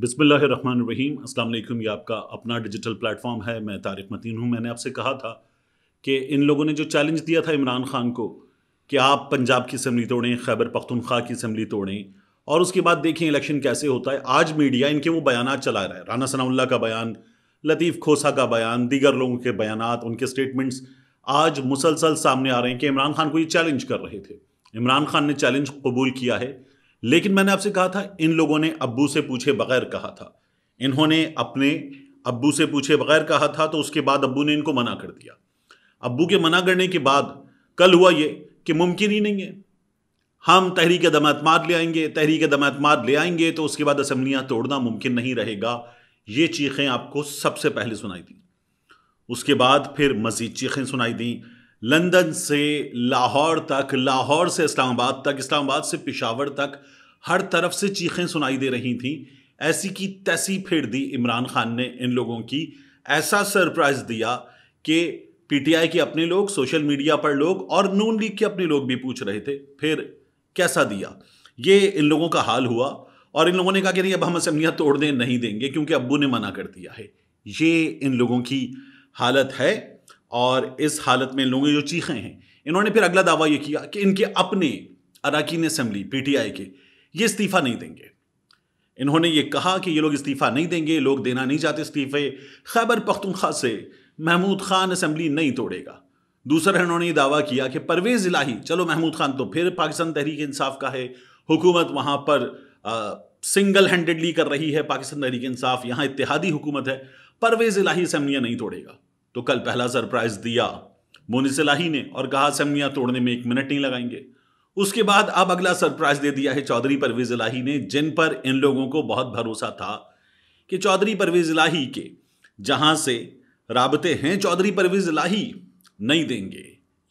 बिसमीम असल ये आपका अपना डिजिटल प्लेटफॉर्म है मैं तारिक मतीन हूँ मैंने आपसे कहा था कि इन लोगों ने जो चैलेंज दिया था इमरान खान को कि आप पंजाब की असम्बली तोड़ें खैबर पख्तनख्वा की असम्बली तोड़ें और उसके बाद देखें इलेक्शन कैसे होता है आज मीडिया इनके वो बयान चला रहा है राना सनाउल्ला का बयान लतीफ़ खोसा का बयान दीगर लोगों के बयान उनके स्टेटमेंट्स आज मुसलसल सामने आ रहे हैं कि इमरान खान को ये चैलेंज कर रहे थे इमरान खान ने चैलेंज कबूल किया है लेकिन मैंने आपसे कहा था इन लोगों ने अब्बू से पूछे बगैर कहा था इन्होंने अपने अब्बू से पूछे बगैर कहा था तो उसके बाद अब्बू ने इनको मना कर दिया अब्बू के मना करने के बाद कल हुआ ये कि मुमकिन ही नहीं है हम तहरीक दम अतमाद ले आएंगे तहरीक दम अतमाद ले आएंगे तो उसके बाद असम्बलियाँ तोड़ना मुमकिन नहीं रहेगा ये चीखें आपको सबसे पहले सुनाई दी उसके बाद फिर मज़ीद चीखें सुनाई दी लंदन से लाहौर तक लाहौर से इस्लामाबाद तक इस्लामाबाद से पिशावर तक हर तरफ से चीखें सुनाई दे रही थीं ऐसी की तैसी फेर दी इमरान खान ने इन लोगों की ऐसा सरप्राइज दिया कि पीटीआई के अपने लोग सोशल मीडिया पर लोग और नून लीग के अपने लोग भी पूछ रहे थे फिर कैसा दिया ये इन लोगों का हाल हुआ और इन लोगों ने कहा कि नहीं अब हम असम्बलियाँ तोड़ दें नहीं देंगे क्योंकि अबू ने मना कर दिया है ये इन लोगों की हालत है और इस हालत में इन लोगों की जो चीखें हैं इन्होंने फिर अगला दावा ये किया कि इनके अपने अरकान असम्बली पी के ये इस्तीफा नहीं देंगे इन्होंने ये कहा कि ये लोग इस्तीफा नहीं देंगे लोग देना नहीं चाहते इस्तीफे खैबर पख्तूनख्वा से महमूद खान असम्बली नहीं तोड़ेगा दूसरा इन्होंने दावा किया कि परवेज़ इलाही चलो महमूद खान तो फिर पाकिस्तान तहरीक इंसाफ का है हुकूमत वहां पर आ, सिंगल हैंडेडली कर रही है पाकिस्तान तहरीक इंसाफ यहाँ इतिहादी हुकूमत है परवेज़ इलाही असम्बलियाँ नहीं तोड़ेगा तो कल पहला सरप्राइज़ दिया मोनिस इलाही ने और कहा असम्बलियाँ तोड़ने में एक मिनट नहीं लगाएंगे उसके बाद अब अगला सरप्राइज दे दिया है चौधरी परवेज इलाही ने जिन पर इन लोगों को बहुत भरोसा था कि चौधरी परवेज इलाही के जहां से राबते हैं चौधरी परवेज इलाही नहीं देंगे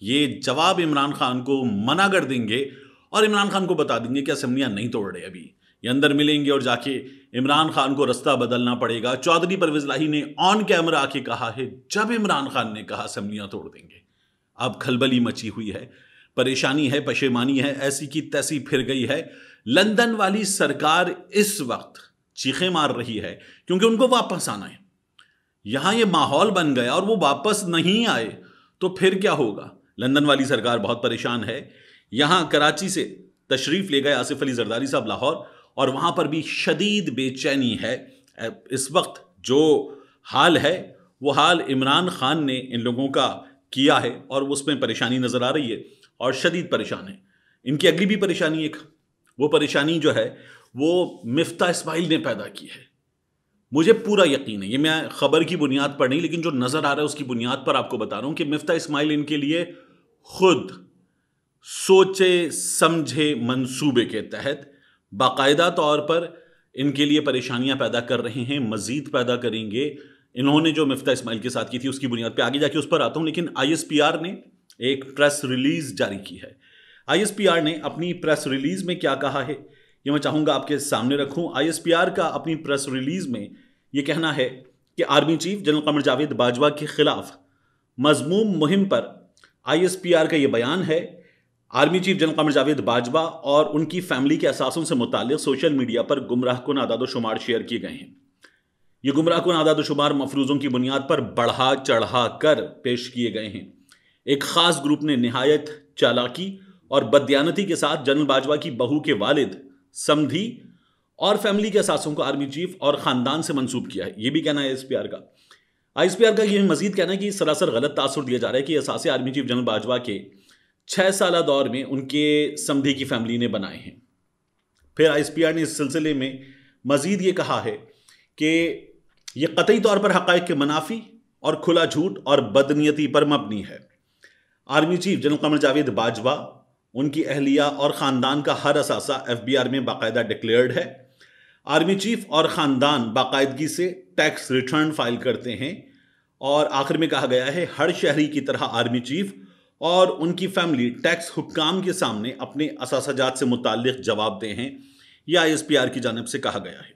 ये जवाब इमरान खान को मना कर देंगे और इमरान खान को बता देंगे कि असम्बलियां नहीं तोड़ रहे अभी ये अंदर मिलेंगे और जाके इमरान खान को रास्ता बदलना पड़ेगा चौधरी परवेज लाही ने ऑन कैमरा आके कहा है जब इमरान खान ने कहा असम्बलियां तोड़ देंगे अब खलबली मची हुई है परेशानी है पशेमानी है ऐसी की तैसी फिर गई है लंदन वाली सरकार इस वक्त चीखें मार रही है क्योंकि उनको वापस आना है यहाँ ये माहौल बन गया और वो वापस नहीं आए तो फिर क्या होगा लंदन वाली सरकार बहुत परेशान है यहाँ कराची से तशरीफ ले गए आसिफ अली जरदारी साहब लाहौर और वहाँ पर भी शदीद बेचैनी है इस वक्त जो हाल है वो हाल इमरान खान ने इन लोगों का किया है और उसमें परेशानी नज़र आ रही है और शदीद परेशान हैं इनकी अगली भी परेशानी एक वो परेशानी जो है वो मिफ्ता इसमाइल ने पैदा की है मुझे पूरा यकीन है ये मैं ख़बर की बुनियाद पर नहीं लेकिन जो नज़र आ रहा है उसकी बुनियाद पर आपको बता रहा हूँ कि मिफ्ता इसमाइल इनके लिए खुद सोचे समझे मंसूबे के तहत बाकायदा तौर पर इनके लिए परेशानियां पैदा कर रहे हैं मज़ीद पैदा करेंगे इन्होंने जो मिफ्ता इसमाइल के साथ की थी उसकी बुनियाद पर आगे जाके उस पर आता हूँ लेकिन आई ने एक प्रेस रिलीज जारी की है आईएसपीआर ने अपनी प्रेस रिलीज में क्या कहा है ये मैं चाहूँगा आपके सामने रखूँ आईएसपीआर का अपनी प्रेस रिलीज में ये कहना है कि army chief general Qamar Javed Bajwa के खिलाफ मजमूम मुहिम पर आईएसपीआर का ये बयान है army chief general Qamar Javed Bajwa और उनकी फैमिली के असासों से मुतल सोशल मीडिया पर गुमराह कन आदादोशुमार शेयर किए गए हैं ये गुमराह कन आदादोशुमार मफरूजों की बुनियाद पर बढ़ा चढ़ा कर पेश किए गए हैं एक खास ग्रुप ने नहायत चालाकी और बदयानती के साथ जनरल बाजवा की बहू के वालिद समधी और फैमिली के सासों को आर्मी चीफ और ख़ानदान से मंसूब किया है ये भी कहना है एस पी आर का एस पी आर का ये मजीद कहना है कि सरासर गलत तासर दिया जा रहा है कि असासी आर्मी चीफ जनरल बाजवा के छः साल दौर में उनके समधी की फैमिली ने बनाए हैं फिर आई ने इस सिलसिले में मज़ीद ये कहा है कि ये कतई तौर पर हक़ के मुनाफी और खुला झूठ और बदनीयती पर मबनी है army chief general Qamar Javed Bajwa उनकी अहलिया और ख़ानदान का हर असासा एफ बी आर में बाकायदा डिक्लेयर्ड है आर्मी चीफ और ख़ानदान बाकायदगी से टैक्स रिटर्न फाइल करते हैं और आखिर में कहा गया है हर शहरी की तरह आर्मी चीफ और उनकी फैमिली टैक्स हुक्काम के सामने अपने असासाजात से मुतक जवाब दे हैं यह आई एस पी आर की जानब से कहा गया है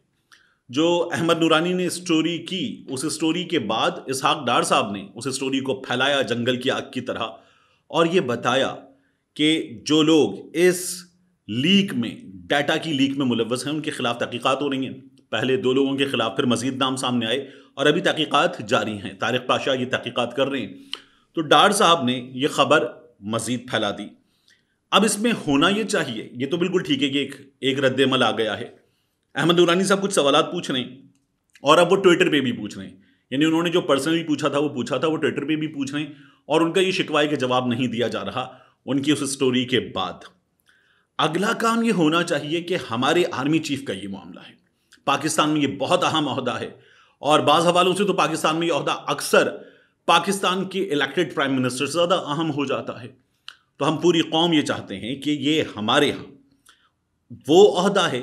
जो अहमद नूरानी ने स्टोरी की उस स्टोरी के बाद इसहाक डार साहब ने उस स्टोरी को फैलाया जंगल की आग की तरह और ये बताया कि जो लोग इस लीक में डाटा की लीक में मुलवस हैं उनके खिलाफ तहकीकत हो रही हैं पहले दो लोगों के खिलाफ फिर मजीद नाम सामने आए और अभी तहकीकत जारी हैं तारक़ पाशा ये तहकीकत कर रहे हैं तो डार साहब ने यह खबर मजीद फैला दी अब इसमें होना ये चाहिए ये तो बिल्कुल ठीक है कि एक एक रद्दमल आ गया है अहमद उरानी साहब कुछ सवाल पूछ रहे हैं और अब वो ट्विटर पर भी पूछ रहे हैं यानी उन्होंने जो पर्सनली पूछा था वो पूछा था वो ट्विटर पे भी पूछ रहे हैं और उनका ये शिकवाई का जवाब नहीं दिया जा रहा उनकी उस स्टोरी के बाद अगला काम ये होना चाहिए कि हमारे आर्मी चीफ का ये मामला है पाकिस्तान में ये बहुत अहम अहदा है और बाज़ हवालों से तो पाकिस्तान में ये अहदा अक्सर पाकिस्तान के इलेक्टेड प्राइम मिनिस्टर से ज़्यादा अहम हो जाता है तो हम पूरी कौम ये चाहते हैं कि ये हमारे यहाँ वो अहदा है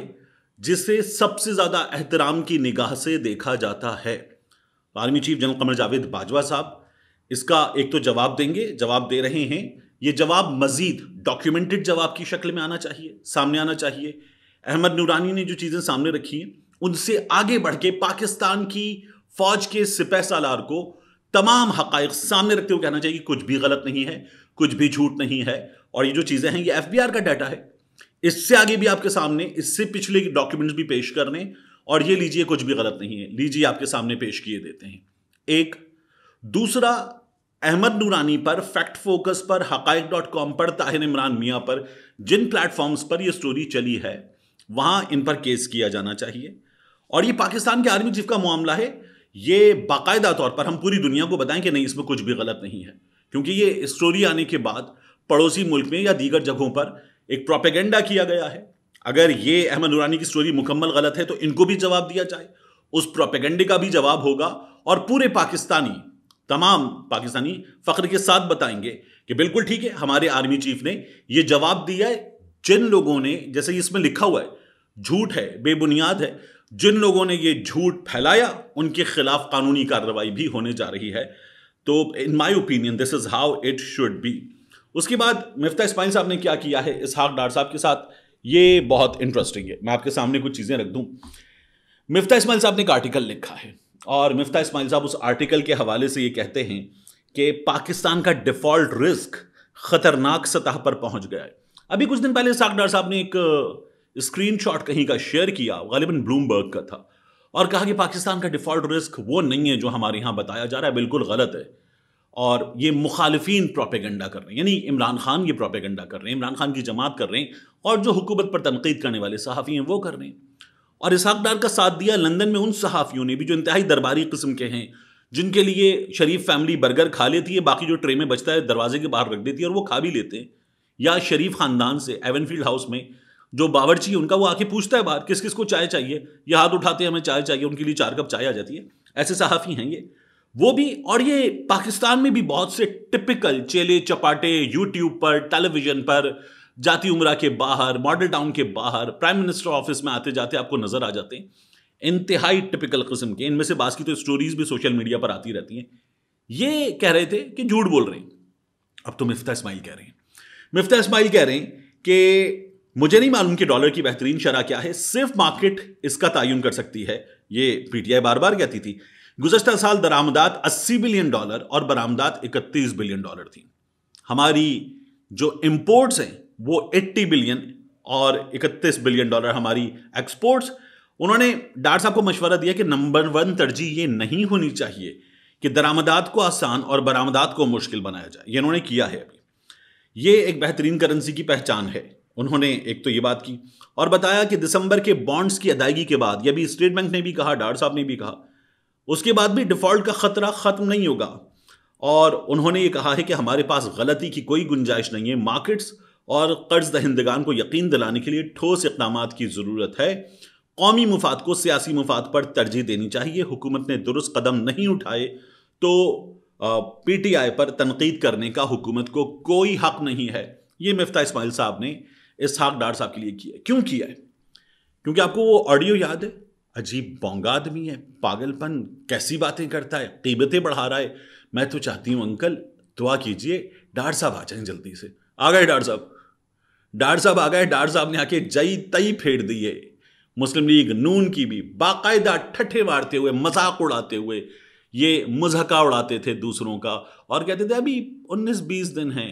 जिसे सबसे ज़्यादा एहतराम की निगाह से देखा जाता है army chief general Qamar Javed Bajwa साहब इसका एक तो जवाब देंगे जवाब दे रहे हैं ये जवाब मजीद डॉक्यूमेंटेड जवाब की शक्ल में आना चाहिए सामने आना चाहिए अहमद नूरानी ने जो चीज़ें सामने रखी हैं उनसे आगे बढ़ के पाकिस्तान की फौज के सिपह सालार को तमाम हक़ सामने रखते हुए कहना चाहिए कि कुछ भी गलत नहीं है कुछ भी झूठ नहीं है और ये जो चीज़ें हैं ये एफ का डाटा है इससे आगे भी आपके सामने इससे पिछले डॉक्यूमेंट्स भी पेश करने और ये लीजिए कुछ भी गलत नहीं है लीजिए आपके सामने पेश किए देते हैं एक दूसरा अहमद नूरानी पर फैक्ट फोकस पर हक़ डॉट कॉम पर ताहिर इमरान मियाँ पर जिन प्लेटफॉर्म्स पर यह स्टोरी चली है वहाँ इन पर केस किया जाना चाहिए और ये पाकिस्तान के आर्मी चीफ का मामला है ये बाकायदा तौर पर हम पूरी दुनिया को बताएं कि नहीं इसमें कुछ भी गलत नहीं है क्योंकि ये स्टोरी आने के बाद पड़ोसी मुल्क में या दीगर जगहों पर एक प्रोपेगेंडा किया गया है अगर ये अहमद नूरानी की स्टोरी मुकम्मल गलत है तो इनको भी जवाब दिया जाए उस प्रोपेगेंडे का भी जवाब होगा और पूरे पाकिस्तानी तमाम पाकिस्तानी फ़ख्र के साथ बताएंगे कि बिल्कुल ठीक है हमारे आर्मी चीफ ने ये जवाब दिया है जिन लोगों ने जैसे इसमें लिखा हुआ है झूठ है बेबुनियाद है जिन लोगों ने ये झूठ फैलाया उनके खिलाफ कानूनी कार्रवाई भी होने जा रही है तो in my opinion this is how it should be उसके बाद मिफ्ता इस्माइल साहब ने क्या किया है इसहाक डार साहब के साथ ये बहुत इंटरेस्टिंग है मैं आपके सामने कुछ चीज़ें रख दूँ मिफ्ता इसमाइल साहब ने एक आर्टिकल लिखा है और मिफ्ता इसमाइल साहब उस आर्टिकल के हवाले से ये कहते हैं कि पाकिस्तान का डिफ़ॉल्ट रिस्क ख़तरनाक सतह पर पहुंच गया है अभी कुछ दिन पहले सागडार साहब ने एक स्क्रीनशॉट कहीं का शेयर किया गालिबन ब्लूमबर्ग का था और कहा कि पाकिस्तान का डिफ़ॉल्ट रिस्क वो नहीं है जो हमारे यहाँ बताया जा रहा है बिल्कुल गलत है और ये मुखालफन प्रोपेगंडा कर रहे हैं यानी इमरान खान ये प्रोपेगंडा कर रहे हैं इमरान खान की जमात कर रहे हैं और जो हुकूमत पर तनकीद करने वाले सहाफ़ी हैं वो कर रहे हैं और इसहाकदार का साथ दिया लंदन में उन सहाफ़ियों ने भी जो इंतहाई दरबारी कस्म के हैं जिनके लिए शरीफ फैमिली बर्गर खा लेती है बाकी जो ट्रे में बचता है दरवाजे के बाहर रख देती है और वो खा भी लेते हैं या शरीफ ख़ानदान से एवनफील्ड हाउस में जो बावरची है उनका वो आके पूछता है बाहर किस किस को चाय चाहिए या हाथ उठाते हैं हमें चाय चाहिए उनके लिए चार कप चाय आ जाती है ऐसे सहाफ़ी हैं ये वो भी और ये पाकिस्तान में भी बहुत से टिपिकल चेले चपाटे यूट्यूब पर टेलीविजन पर जाति उमरा के बाहर मॉडल टाउन के बाहर प्राइम मिनिस्टर ऑफिस में आते जाते आपको नजर आ जाते हैं इंतहाई टिपिकल कस्म के इनमें से बास की तो स्टोरीज भी सोशल मीडिया पर आती रहती हैं ये कह रहे थे कि झूठ बोल रहे हैं अब तो मिफ्ता इस्माइल कह रहे हैं मिफ्ता इस्माइल कह रहे हैं कि मुझे नहीं मालूम कि डॉलर की बेहतरीन शरह क्या है सिर्फ मार्केट इसका तयन कर सकती है ये पीटीआई बार बार कहती थी गुजशत साल दरामदात 80 बिलियन डॉलर और बरामदात 31 बिलियन डॉलर थी हमारी जो इम्पोर्ट्स हैं वो 80 बिलियन और 31 बिलियन डॉलर हमारी एक्सपोर्ट्स उन्होंने डार साहब को मशवरा दिया कि नंबर वन तरजीह ये नहीं होनी चाहिए कि दरामदात को आसान और बरामदात को मुश्किल बनाया जाए ये इन्होंने किया है अभी ये एक बेहतरीन करेंसी की पहचान है उन्होंने एक तो ये बात की और बताया कि दिसंबर के बॉन्ड्स की अदायगी के बाद यह भी स्टेट बैंक ने भी कहा डार साहब ने भी कहा उसके बाद भी डिफ़ॉल्ट का ख़तरा ख़त्म नहीं होगा और उन्होंने ये कहा है कि हमारे पास गलती की कोई गुंजाइश नहीं है मार्केट्स और कर्ज दहिंदगान को यकीन दिलाने के लिए ठोस इकदाम की ज़रूरत है कौमी मुफाद को सियासी मुफाद पर तरजीह देनी चाहिए हुकूमत ने दुरुस्त कदम नहीं उठाए तो पी टी आई पर तनकीद करने का हुकूमत को कोई हक नहीं है ये मफ्ता इसमाइल साहब ने इसहाक डार साहब के लिए किया क्यों किया है क्योंकि आपको वो ऑडियो याद है अजीब बोंगा आदमी है पागलपन कैसी बातें करता है कीमतें बढ़ा रहा है मैं तो चाहती हूँ अंकल दुआ कीजिए डार साहब आ जाए जल्दी से आ गए डार साहब डार साहब आ गए डार साहब ने आके जई तई फेर दिए मुस्लिम लीग नून की भी बाकायदा ठठे मारते हुए मजाक उड़ाते हुए ये मजहका उड़ाते थे दूसरों का और कहते थे अभी 19-20 दिन हैं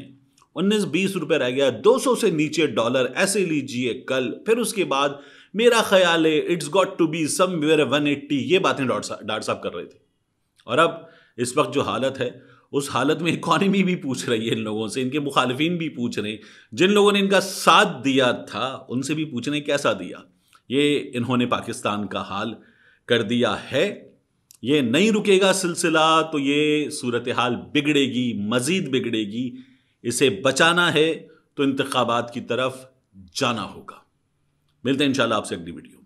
19-20 रुपए रह गया 200 से नीचे डॉलर ऐसे लीजिए कल फिर उसके बाद मेरा ख्याल है it's got to be somewhere one eighty ये बातें डॉक्टर साहब कर रहे थे और अब इस वक्त जो हालत है उस हालत में इकॉनमी भी पूछ रही है इन लोगों से इनके मुखालफिन भी पूछ रहे हैं जिन लोगों ने इनका साथ दिया था उनसे भी पूछ रहे हैं कैसा दिया ये इन्होंने पाकिस्तान का हाल कर दिया है ये नहीं रुकेगा सिलसिला तो ये सूरत हाल बिगड़ेगी मज़ीद बिगड़ेगी इसे बचाना है तो इंतबात की तरफ जाना होगा मिलते हैं इंशाल्लाह आपसे अगली वीडियो